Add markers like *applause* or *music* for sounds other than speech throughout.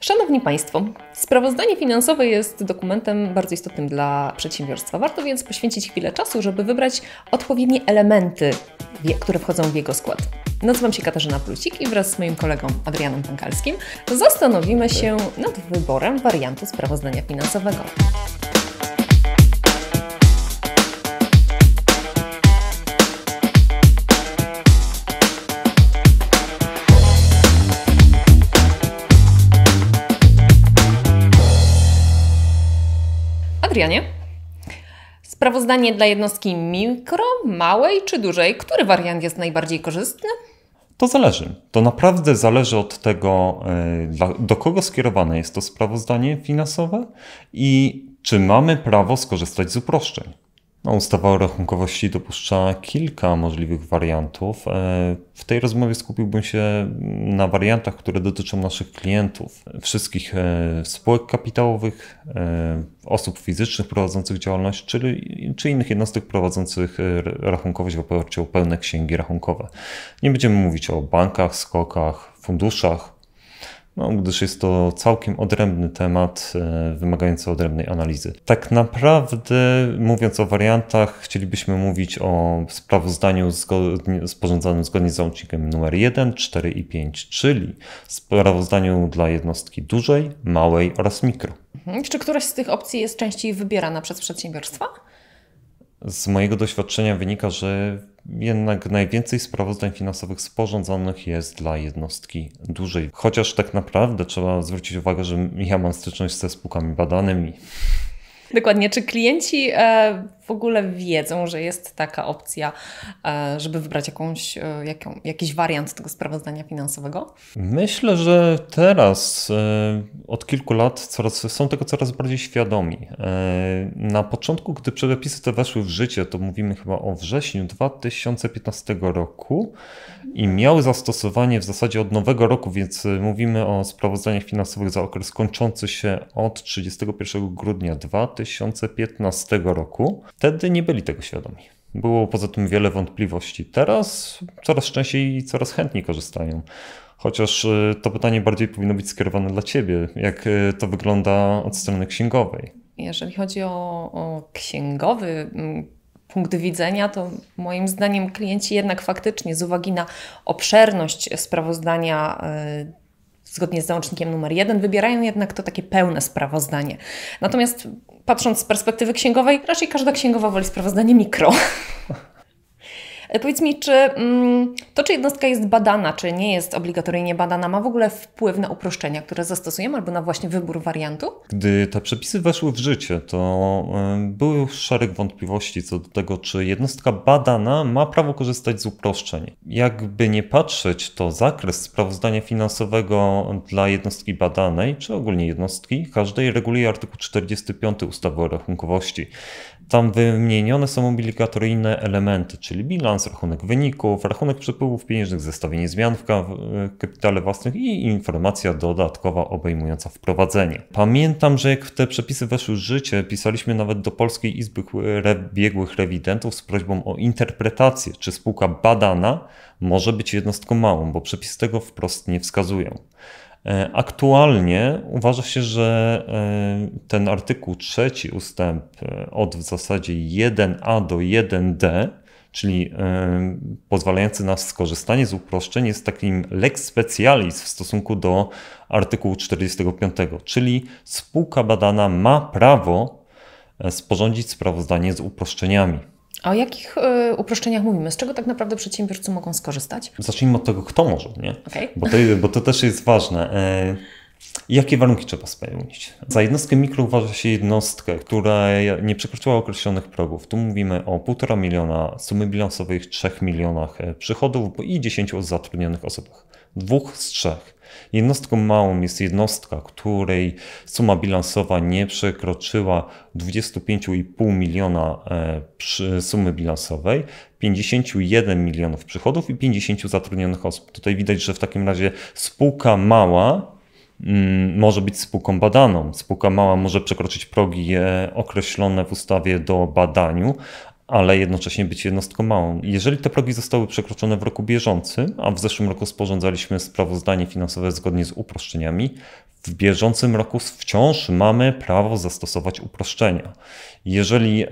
Szanowni Państwo, sprawozdanie finansowe jest dokumentem bardzo istotnym dla przedsiębiorstwa. Warto więc poświęcić chwilę czasu, żeby wybrać odpowiednie elementy, które wchodzą w jego skład. Nazywam się Katarzyna Plucik i wraz z moim kolegą Adrianem Pękalskim zastanowimy tak. się nad wyborem wariantu sprawozdania finansowego. Sprawozdanie dla jednostki mikro, małej czy dużej. Który wariant jest najbardziej korzystny? To zależy. To naprawdę zależy od tego, e, do kogo skierowane jest to sprawozdanie finansowe i czy mamy prawo skorzystać z uproszczeń. No, ustawa o rachunkowości dopuszcza kilka możliwych wariantów. E, w tej rozmowie skupiłbym się na wariantach, które dotyczą naszych klientów, wszystkich e, spółek kapitałowych, e, osób fizycznych prowadzących działalność, czyli, czy innych jednostek prowadzących rachunkowość w oparciu o pełne księgi rachunkowe. Nie będziemy mówić o bankach, skokach, funduszach, no, gdyż jest to całkiem odrębny temat e, wymagający odrębnej analizy. Tak naprawdę, mówiąc o wariantach, chcielibyśmy mówić o sprawozdaniu zgodnie, sporządzanym zgodnie z załącznikiem numer 1, 4 i 5, czyli sprawozdaniu dla jednostki dużej, małej oraz mikro. Mhm. Czy któraś z tych opcji jest częściej wybierana przez przedsiębiorstwa? Z mojego doświadczenia wynika, że jednak najwięcej sprawozdań finansowych sporządzanych jest dla jednostki dużej. Chociaż tak naprawdę trzeba zwrócić uwagę, że ja mam styczność ze spółkami badanymi. Dokładnie. Czy klienci e, w ogóle wiedzą, że jest taka opcja, e, żeby wybrać jakąś, e, jaką, jakiś wariant tego sprawozdania finansowego? Myślę, że teraz e, od kilku lat coraz, są tego coraz bardziej świadomi. Na początku, gdy przepisy te weszły w życie, to mówimy chyba o wrześniu 2015 roku i miały zastosowanie w zasadzie od nowego roku, więc mówimy o sprawozdaniach finansowych za okres kończący się od 31 grudnia 2015 roku. Wtedy nie byli tego świadomi. Było poza tym wiele wątpliwości. Teraz coraz częściej i coraz chętniej korzystają. Chociaż y, to pytanie bardziej powinno być skierowane dla Ciebie, jak y, to wygląda od strony księgowej. Jeżeli chodzi o, o księgowy mm, punkt widzenia, to moim zdaniem klienci jednak faktycznie z uwagi na obszerność sprawozdania y, zgodnie z załącznikiem numer jeden, wybierają jednak to takie pełne sprawozdanie. Natomiast patrząc z perspektywy księgowej, raczej każda księgowa woli sprawozdanie mikro. *laughs* Powiedz mi, czy mm, to, czy jednostka jest badana, czy nie jest obligatoryjnie badana, ma w ogóle wpływ na uproszczenia, które zastosujemy, albo na właśnie wybór wariantu? Gdy te przepisy weszły w życie, to był już szereg wątpliwości co do tego, czy jednostka badana ma prawo korzystać z uproszczeń. Jakby nie patrzeć, to zakres sprawozdania finansowego dla jednostki badanej, czy ogólnie jednostki, każdej reguluje artykuł 45 ustawy o rachunkowości. Tam wymienione są obligatoryjne elementy, czyli bilans, rachunek wyników, rachunek przepływów pieniężnych, zestawienie zmian w e, kapitale własnych i informacja dodatkowa obejmująca wprowadzenie. Pamiętam, że jak te przepisy weszły w życie, pisaliśmy nawet do Polskiej Izby Biegłych Rewidentów z prośbą o interpretację, czy spółka badana może być jednostką małą, bo przepisy tego wprost nie wskazują. E, aktualnie uważa się, że e, ten artykuł trzeci ustęp e, od w zasadzie 1a do 1d, czyli pozwalający na skorzystanie z uproszczeń, jest takim lex specialis w stosunku do artykułu 45, czyli spółka badana ma prawo sporządzić sprawozdanie z uproszczeniami. A o jakich y, uproszczeniach mówimy? Z czego tak naprawdę przedsiębiorcy mogą skorzystać? Zacznijmy od tego, kto może, nie? Okay. Bo, to, bo to też jest ważne. Y Jakie warunki trzeba spełnić? Za jednostkę mikro uważa się jednostkę, która nie przekroczyła określonych progów. Tu mówimy o 1,5 miliona sumy bilansowej, 3 milionach e, przychodów i 10 zatrudnionych osobach. Dwóch z trzech. Jednostką małą jest jednostka, której suma bilansowa nie przekroczyła 25,5 miliona e, sumy bilansowej, 51 milionów przychodów i 50 zatrudnionych osób. Tutaj widać, że w takim razie spółka mała Mm, może być spółką badaną. Spółka mała może przekroczyć progi e, określone w ustawie do badaniu, ale jednocześnie być jednostką małą. Jeżeli te progi zostały przekroczone w roku bieżącym, a w zeszłym roku sporządzaliśmy sprawozdanie finansowe zgodnie z uproszczeniami, w bieżącym roku wciąż mamy prawo zastosować uproszczenia. Jeżeli e,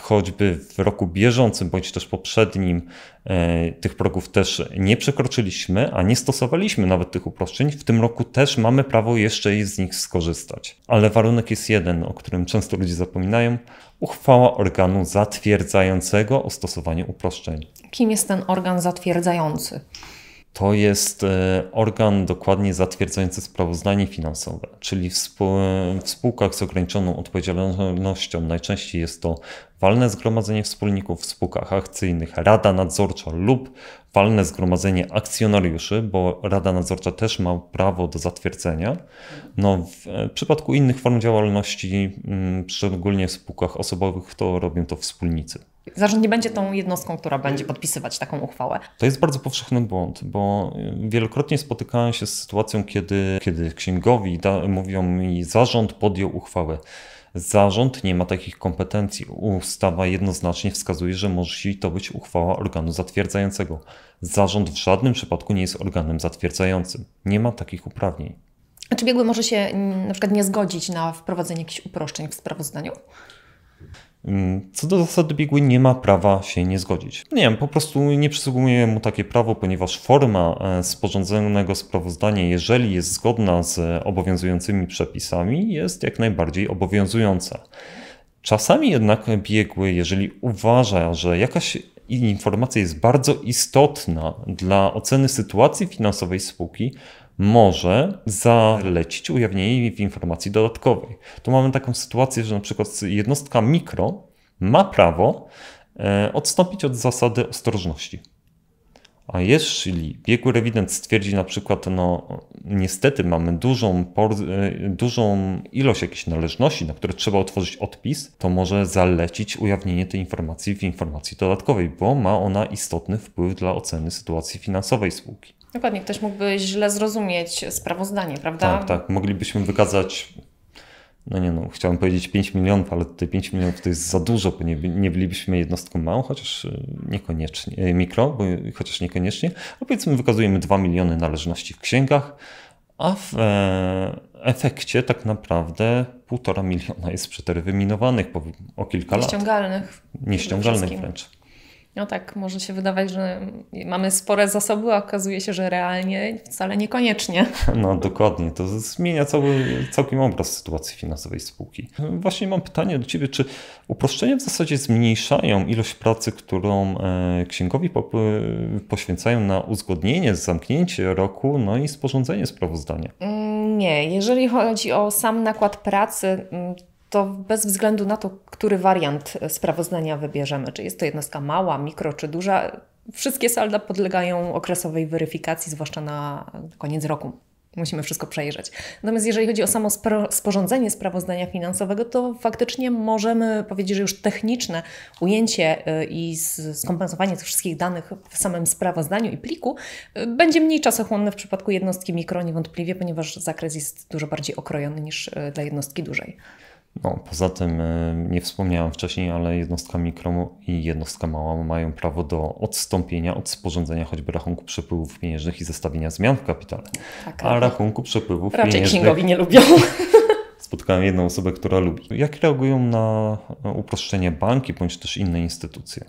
choćby w roku bieżącym bądź też poprzednim e, tych progów też nie przekroczyliśmy, a nie stosowaliśmy nawet tych uproszczeń, w tym roku też mamy prawo jeszcze z nich skorzystać. Ale warunek jest jeden, o którym często ludzie zapominają. Uchwała organu zatwierdzającego o stosowaniu uproszczeń. Kim jest ten organ zatwierdzający? to jest e, organ dokładnie zatwierdzający sprawozdanie finansowe, czyli w, spółkach z ograniczoną odpowiedzialnością najczęściej jest to walne zgromadzenie wspólników w spółkach akcyjnych, rada nadzorcza lub walne zgromadzenie akcjonariuszy, bo rada nadzorcza też ma prawo do zatwierdzenia. No, w e, przypadku innych form działalności, mm, szczególnie w spółkach osobowych, to robią to wspólnicy. Zarząd nie będzie tą jednostką, która będzie y- podpisywać taką uchwałę. To jest bardzo powszechny błąd, bo y, wielokrotnie spotykałem się z sytuacją, kiedy, kiedy księgowi da, mówią mi, zarząd podjął uchwałę. Zarząd nie ma takich kompetencji. Ustawa jednoznacznie wskazuje, że musi to być uchwała organu zatwierdzającego. Zarząd w żadnym przypadku nie jest organem zatwierdzającym. Nie ma takich uprawnień. A czy biegły może się mm, na przykład nie zgodzić na wprowadzenie jakichś uproszczeń w sprawozdaniu? Mm, co do zasady biegły nie ma prawa się nie zgodzić. Nie wiem, po prostu nie przysługuje mu takie prawo, ponieważ forma e, sporządzonego sprawozdania, jeżeli jest zgodna z e, obowiązującymi przepisami, jest jak najbardziej obowiązująca. Czasami jednak biegły, jeżeli uważa, że jakaś informacja jest bardzo istotna dla oceny sytuacji finansowej spółki, może zalecić ujawnienie w informacji dodatkowej. Tu mamy taką sytuację, że na przykład jednostka mikro ma prawo e, odstąpić od zasady ostrożności. A jeśli biegły rewident stwierdzi na przykład, no niestety mamy dużą, e, dużą ilość jakichś należności, na które trzeba otworzyć odpis, to może zalecić ujawnienie tej informacji w informacji dodatkowej, bo ma ona istotny wpływ dla oceny sytuacji finansowej spółki. Dokładnie, ktoś mógłby źle zrozumieć sprawozdanie, prawda? Tak, tak. Moglibyśmy wykazać, no nie no, chciałem powiedzieć 5 milionów, ale te 5 milionów to jest za dużo, bo nie, nie bylibyśmy jednostką małą, chociaż y, niekoniecznie, y, mikro, bo, chociaż niekoniecznie, ale no powiedzmy wykazujemy 2 miliony należności w księgach, a w e, efekcie tak naprawdę półtora miliona jest przeterminowanych po, o kilka lat. Nieściągalnych. Nieściągalnych wręcz. No tak, może się wydawać, że mamy spore zasoby, a okazuje się, że realnie wcale niekoniecznie. *laughs* No dokładnie, to zmienia cały, całkiem obraz sytuacji finansowej spółki. Właśnie mam pytanie do Ciebie, czy uproszczenia w zasadzie zmniejszają ilość pracy, którą e, księgowi e, poświęcają na uzgodnienie, zamknięcie roku, no i sporządzenie sprawozdania? Mm, nie, jeżeli chodzi o sam nakład pracy, mm, to bez względu na to, który wariant e, sprawozdania wybierzemy, czy jest to jednostka mała, mikro czy duża, wszystkie salda podlegają okresowej weryfikacji, zwłaszcza na koniec roku. Musimy wszystko przejrzeć. Natomiast jeżeli chodzi o samo sporządzenie sprawozdania finansowego, to faktycznie możemy powiedzieć, że już techniczne ujęcie e, i skompensowanie tych wszystkich danych w samym sprawozdaniu i pliku e, będzie mniej czasochłonne w przypadku jednostki mikro, niewątpliwie, ponieważ zakres jest dużo bardziej okrojony niż dla jednostki dużej. No, poza tym e, nie wspomniałem wcześniej, ale jednostka mikro i jednostka mała mają prawo do odstąpienia od sporządzenia choćby rachunku przepływów pieniężnych i zestawienia zmian w kapitale. Tak, A rachunku przepływów raczej pieniężnych... Raczej księgowi nie lubią spotkałem jedną osobę, która lubi. Jak reagują na uproszczenie banki bądź też inne instytucje?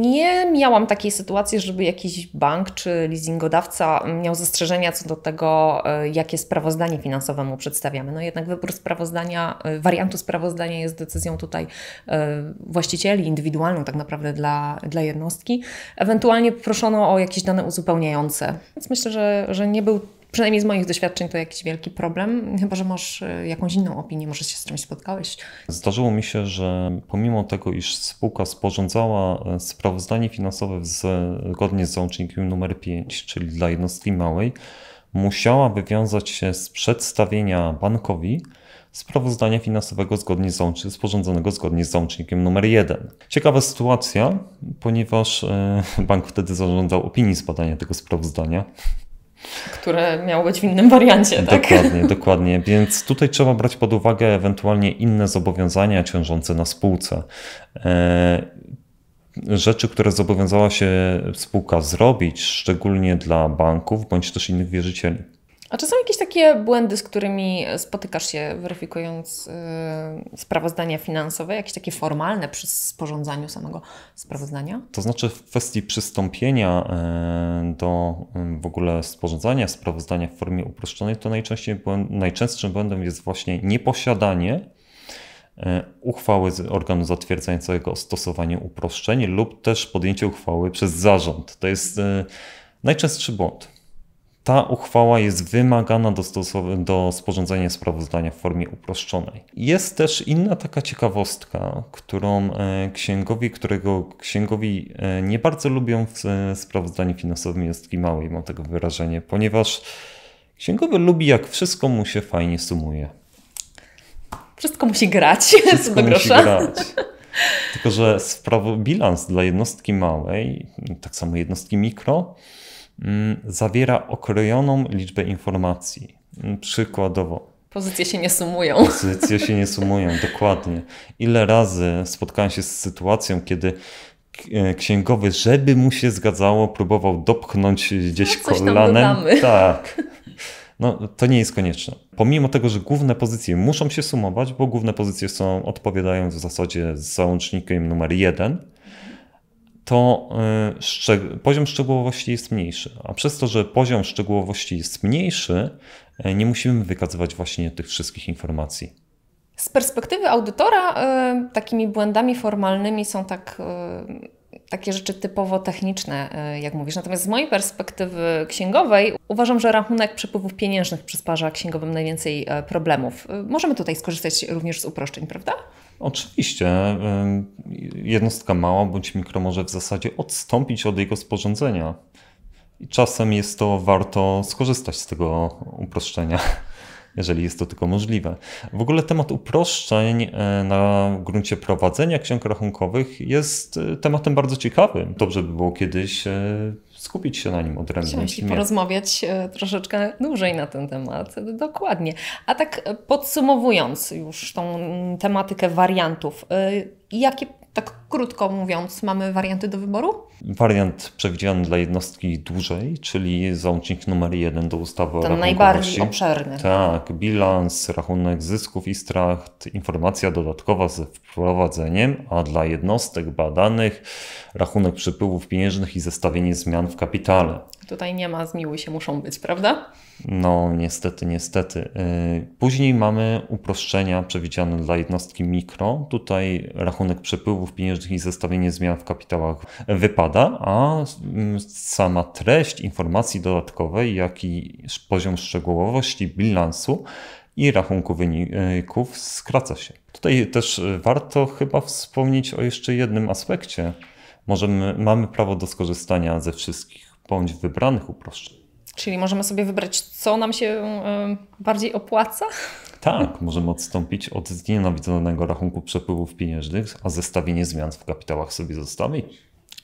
Nie miałam takiej sytuacji, żeby jakiś bank czy leasingodawca miał zastrzeżenia co do tego, e, jakie sprawozdanie finansowe mu przedstawiamy. No jednak wybór sprawozdania, e, wariantu sprawozdania jest decyzją tutaj e, właścicieli, indywidualną tak naprawdę dla, dla jednostki. Ewentualnie proszono o jakieś dane uzupełniające. Więc myślę, że, że nie był przynajmniej z moich doświadczeń to jakiś wielki problem, chyba że masz e, jakąś inną opinię, może się z czymś spotkałeś. Zdarzyło mi się, że pomimo tego, iż spółka sporządzała e, sprawozdanie finansowe e, zgodnie z załącznikiem numer 5, czyli dla jednostki małej, musiała wywiązać się z przedstawienia bankowi sprawozdania finansowego zgodnie z, sporządzonego zgodnie z załącznikiem numer 1. Ciekawa sytuacja, ponieważ *laughs* bank wtedy zażądał opinii z badania tego sprawozdania które miało być w innym wariancie. Tak? Dokładnie, dokładnie. Więc tutaj trzeba brać pod uwagę ewentualnie inne zobowiązania ciążące na spółce. E, rzeczy, które zobowiązała się spółka zrobić, szczególnie dla banków bądź też innych wierzycieli. A czy są jakieś takie błędy, z którymi spotykasz się weryfikując yy, sprawozdania finansowe, jakieś takie formalne przy sporządzaniu samego sprawozdania? To znaczy w kwestii przystąpienia yy, do yy, w ogóle sporządzania sprawozdania w formie uproszczonej, to najczęściej błęd, najczęstszym błędem jest właśnie nieposiadanie e, uchwały z organu zatwierdzającego o stosowaniu uproszczeń lub też podjęcie uchwały przez zarząd. To jest e, najczęstszy błąd ta uchwała jest wymagana do, do sporządzenia sprawozdania w formie uproszczonej. Jest też inna taka ciekawostka, którą e, księgowi, którego księgowi e, nie bardzo lubią w e, sprawozdaniu finansowym jednostki małej, mam tego wyrażenie, ponieważ księgowy lubi jak wszystko mu się fajnie sumuje. Wszystko musi grać, *laughs* wszystko do grosza. Musi grać. Tylko, że bilans dla jednostki małej, tak samo jednostki mikro, Mm, zawiera okrojoną liczbę informacji. Mm, przykładowo. Pozycje się nie sumują. Pozycje się nie sumują, *laughs* dokładnie. Ile razy spotkałem się z sytuacją, kiedy e, księgowy, żeby mu się zgadzało, próbował dopchnąć gdzieś no, kolanem. *laughs* tak. No, to nie jest konieczne. Pomimo tego, że główne pozycje muszą się sumować, bo główne pozycje są, odpowiadają w zasadzie z załącznikiem numer jeden to y, poziom szczegółowości jest mniejszy. A przez to, że poziom szczegółowości jest mniejszy, y, nie musimy wykazywać właśnie tych wszystkich informacji. Z perspektywy audytora, y, takimi błędami formalnymi są tak takie rzeczy typowo techniczne, y, jak mówisz. Natomiast z mojej perspektywy księgowej uważam, że rachunek przepływów pieniężnych przysparza księgowym najwięcej e, problemów. Y, możemy tutaj skorzystać również z uproszczeń, prawda? Oczywiście. Y, jednostka mała bądź mikro może w zasadzie odstąpić od jego sporządzenia. I czasem jest to warto skorzystać z tego uproszczenia jeżeli jest to tylko możliwe. W ogóle temat uproszczeń e, na gruncie prowadzenia ksiąg rachunkowych jest e, tematem bardzo ciekawym. Dobrze by było kiedyś e, skupić się na nim odrębnie. i porozmawiać e, troszeczkę dłużej na ten temat. Dokładnie. A tak e, podsumowując już tą mm, tematykę wariantów, e, jakie tak krótko mówiąc, mamy warianty do wyboru? Wariant przewidziany dla jednostki dłużej, czyli załącznik numer jeden do ustawy Ten o Ten najbardziej obszerny. No. Tak, bilans, rachunek zysków i strat, informacja dodatkowa z wprowadzeniem, a dla jednostek badanych rachunek przepływów pieniężnych i zestawienie zmian w kapitale. Tutaj nie ma zmiły się muszą być, prawda? No, niestety, niestety. Y, później mamy uproszczenia przewidziane dla jednostki mikro. Tutaj rachunek przepływów pieniężnych i zestawienie zmian w kapitałach wypada, a sama treść informacji dodatkowej, jak i poziom szczegółowości bilansu i rachunku wyników skraca się. Tutaj też warto chyba wspomnieć o jeszcze jednym aspekcie możemy, mamy prawo do skorzystania ze wszystkich bądź wybranych uproszczeń. Czyli możemy sobie wybrać, co nam się e, bardziej opłaca? Tak, możemy odstąpić od znienawidzonego rachunku przepływów pieniężnych, a zestawienie zmian w kapitałach sobie zostawić.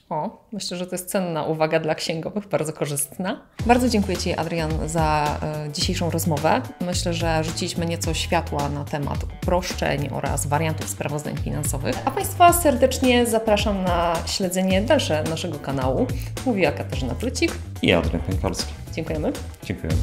O, myślę, że to jest cenna uwaga dla księgowych, bardzo korzystna. Bardzo dziękuję Ci, Adrian, za y, dzisiejszą rozmowę. Myślę, że rzuciliśmy nieco światła na temat uproszczeń oraz wariantów sprawozdań finansowych. A Państwa serdecznie zapraszam na śledzenie dalsze naszego kanału. Mówiła Katarzyna Prycik i Adrian Pękalski. Dziękujemy. Dziękujemy.